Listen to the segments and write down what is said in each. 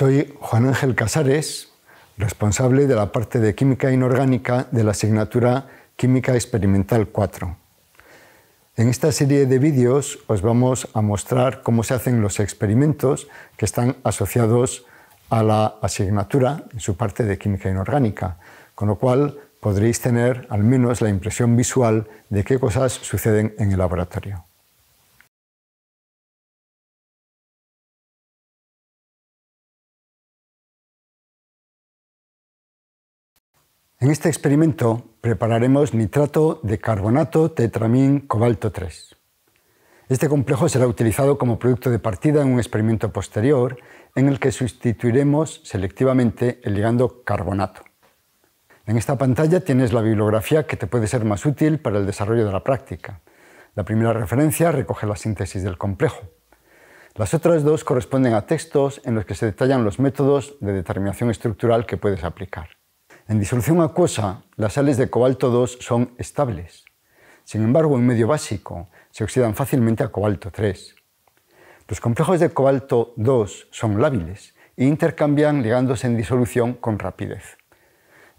Soy Juan Ángel Casares, responsable de la parte de Química Inorgánica de la asignatura Química Experimental 4. En esta serie de vídeos os vamos a mostrar cómo se hacen los experimentos que están asociados a la asignatura en su parte de Química Inorgánica, con lo cual podréis tener al menos la impresión visual de qué cosas suceden en el laboratorio. En este experimento prepararemos nitrato de carbonato tetramin cobalto 3. Este complejo será utilizado como producto de partida en un experimento posterior en el que sustituiremos selectivamente el ligando carbonato. En esta pantalla tienes la bibliografía que te puede ser más útil para el desarrollo de la práctica. La primera referencia recoge la síntesis del complejo. Las otras dos corresponden a textos en los que se detallan los métodos de determinación estructural que puedes aplicar. En disolución acuosa, las sales de cobalto 2 son estables. Sin embargo, en medio básico se oxidan fácilmente a cobalto 3. Los complejos de cobalto 2 son lábiles e intercambian ligándose en disolución con rapidez.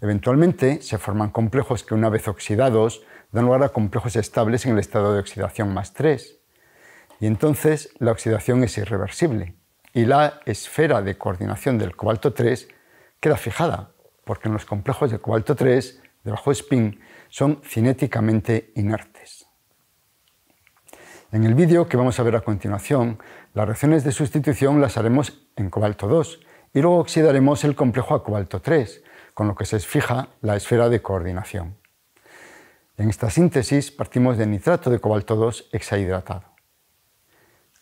Eventualmente se forman complejos que una vez oxidados dan lugar a complejos estables en el estado de oxidación más 3. Y entonces la oxidación es irreversible y la esfera de coordinación del cobalto 3 queda fijada porque en los complejos de cobalto 3 de bajo spin son cinéticamente inertes. En el vídeo que vamos a ver a continuación, las reacciones de sustitución las haremos en cobalto 2 y luego oxidaremos el complejo a cobalto 3, con lo que se fija la esfera de coordinación. En esta síntesis partimos de nitrato de cobalto 2 hexahidratado.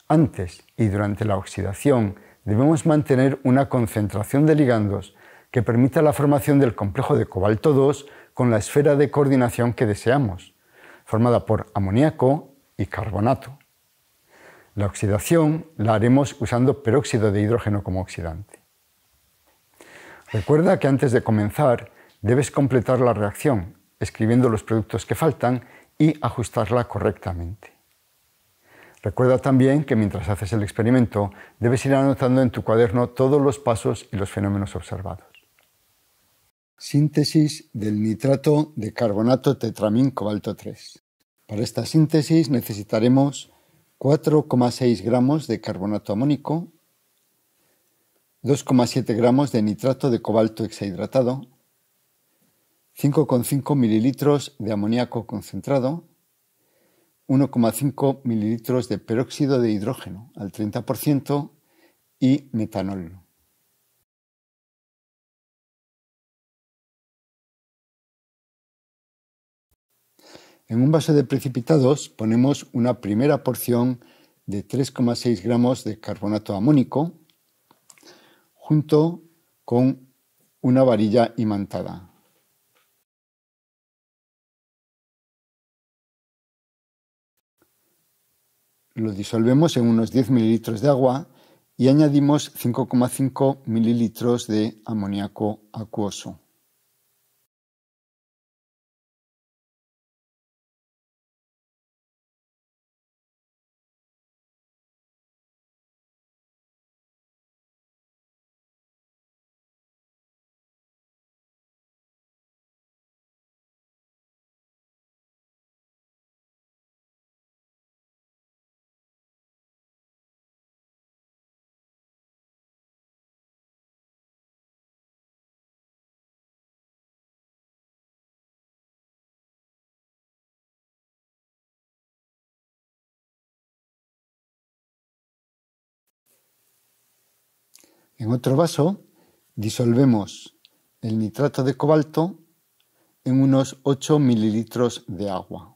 Antes y durante la oxidación debemos mantener una concentración de ligandos que permita la formación del complejo de cobalto 2 con la esfera de coordinación que deseamos, formada por amoníaco y carbonato. La oxidación la haremos usando peróxido de hidrógeno como oxidante. Recuerda que antes de comenzar debes completar la reacción, escribiendo los productos que faltan y ajustarla correctamente. Recuerda también que mientras haces el experimento debes ir anotando en tu cuaderno todos los pasos y los fenómenos observados. Síntesis del nitrato de carbonato tetramín cobalto 3. Para esta síntesis necesitaremos 4,6 gramos de carbonato amónico, 2,7 gramos de nitrato de cobalto hexahidratado, 5,5 mililitros de amoníaco concentrado, 1,5 mililitros de peróxido de hidrógeno al 30% y metanol. En un vaso de precipitados ponemos una primera porción de 3,6 gramos de carbonato amónico junto con una varilla imantada. Lo disolvemos en unos 10 mililitros de agua y añadimos 5,5 mililitros de amoníaco acuoso. En otro vaso disolvemos el nitrato de cobalto en unos 8 mililitros de agua.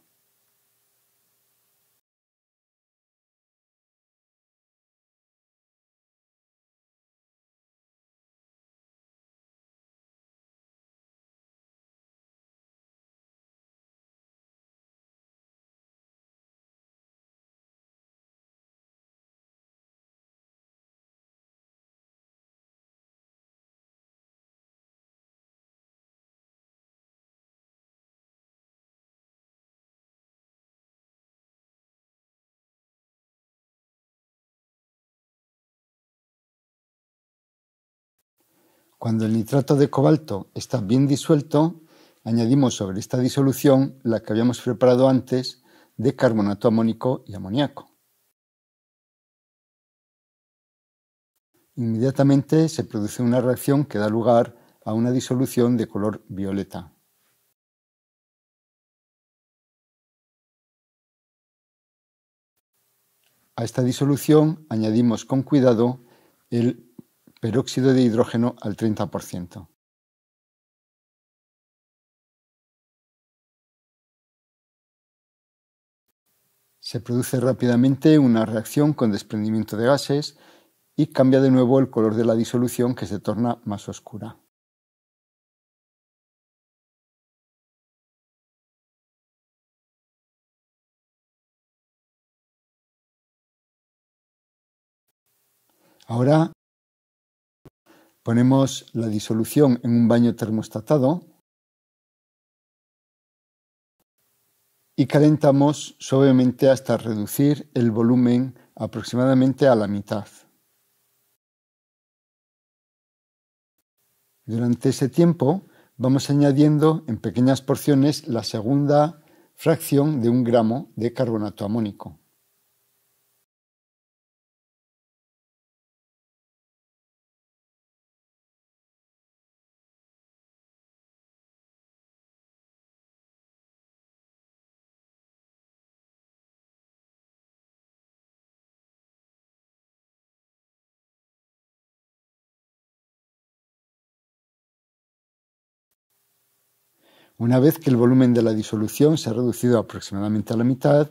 Cuando el nitrato de cobalto está bien disuelto, añadimos sobre esta disolución la que habíamos preparado antes de carbonato amónico y amoníaco. Inmediatamente se produce una reacción que da lugar a una disolución de color violeta. A esta disolución añadimos con cuidado el peróxido de hidrógeno al 30%. Se produce rápidamente una reacción con desprendimiento de gases y cambia de nuevo el color de la disolución que se torna más oscura. Ahora Ponemos la disolución en un baño termostatado y calentamos suavemente hasta reducir el volumen aproximadamente a la mitad. Durante ese tiempo vamos añadiendo en pequeñas porciones la segunda fracción de un gramo de carbonato amónico. Una vez que el volumen de la disolución se ha reducido aproximadamente a la mitad,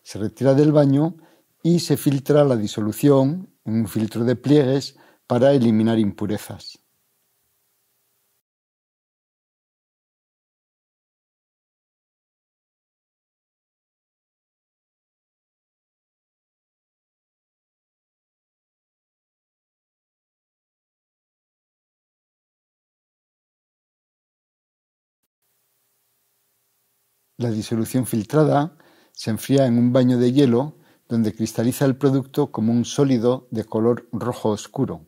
se retira del baño y se filtra la disolución en un filtro de pliegues para eliminar impurezas. La disolución filtrada se enfría en un baño de hielo donde cristaliza el producto como un sólido de color rojo oscuro.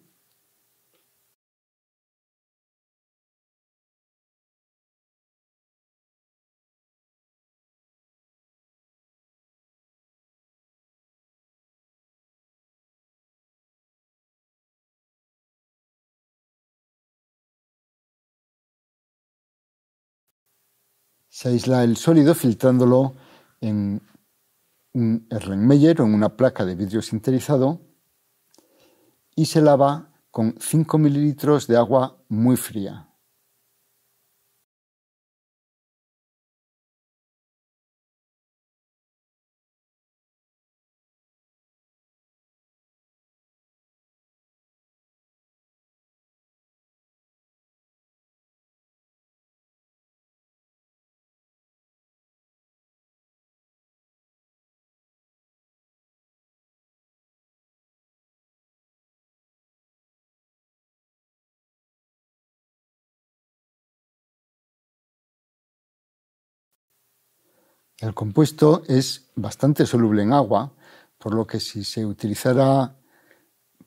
se aísla el sólido filtrándolo en un Erlenmeyer o en una placa de vidrio sinterizado y se lava con 5 mililitros de agua muy fría. El compuesto es bastante soluble en agua, por lo que si se utilizara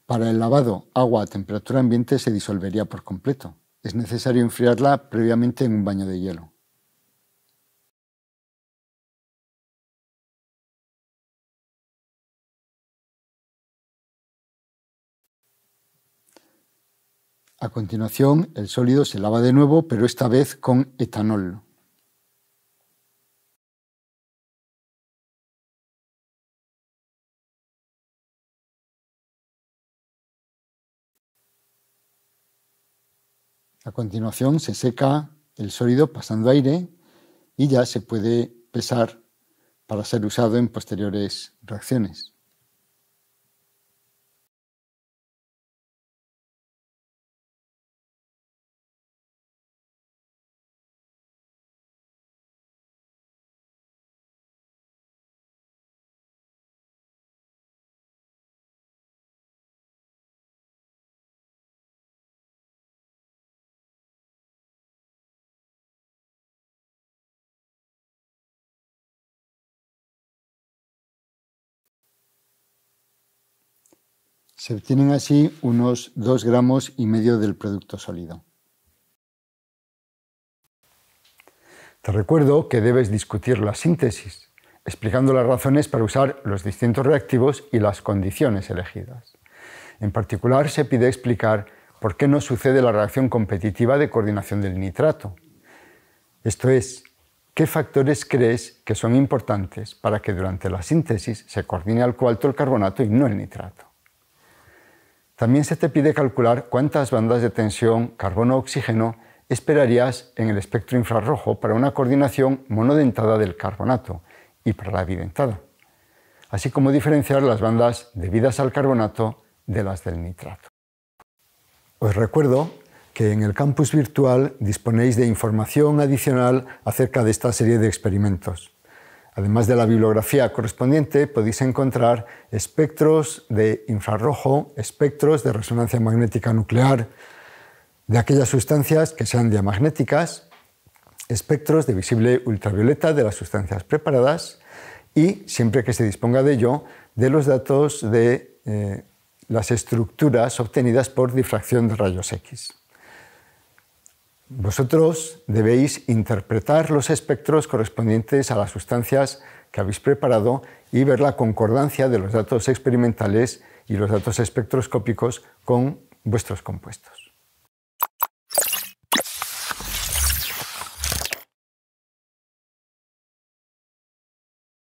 para el lavado agua a temperatura ambiente se disolvería por completo. Es necesario enfriarla previamente en un baño de hielo. A continuación, el sólido se lava de nuevo, pero esta vez con etanol. A continuación se seca el sólido pasando aire y ya se puede pesar para ser usado en posteriores reacciones. Se obtienen así unos 2 gramos y medio del producto sólido. Te recuerdo que debes discutir la síntesis, explicando las razones para usar los distintos reactivos y las condiciones elegidas. En particular, se pide explicar por qué no sucede la reacción competitiva de coordinación del nitrato. Esto es, ¿qué factores crees que son importantes para que durante la síntesis se coordine al cuarto el carbonato y no el nitrato? También se te pide calcular cuántas bandas de tensión carbono-oxígeno esperarías en el espectro infrarrojo para una coordinación monodentada del carbonato y para la bidentada, así como diferenciar las bandas debidas al carbonato de las del nitrato. Os recuerdo que en el campus virtual disponéis de información adicional acerca de esta serie de experimentos. Además de la bibliografía correspondiente, podéis encontrar espectros de infrarrojo, espectros de resonancia magnética nuclear, de aquellas sustancias que sean diamagnéticas, espectros de visible ultravioleta de las sustancias preparadas y, siempre que se disponga de ello, de los datos de eh, las estructuras obtenidas por difracción de rayos X. Vosotros debéis interpretar los espectros correspondientes a las sustancias que habéis preparado y ver la concordancia de los datos experimentales y los datos espectroscópicos con vuestros compuestos.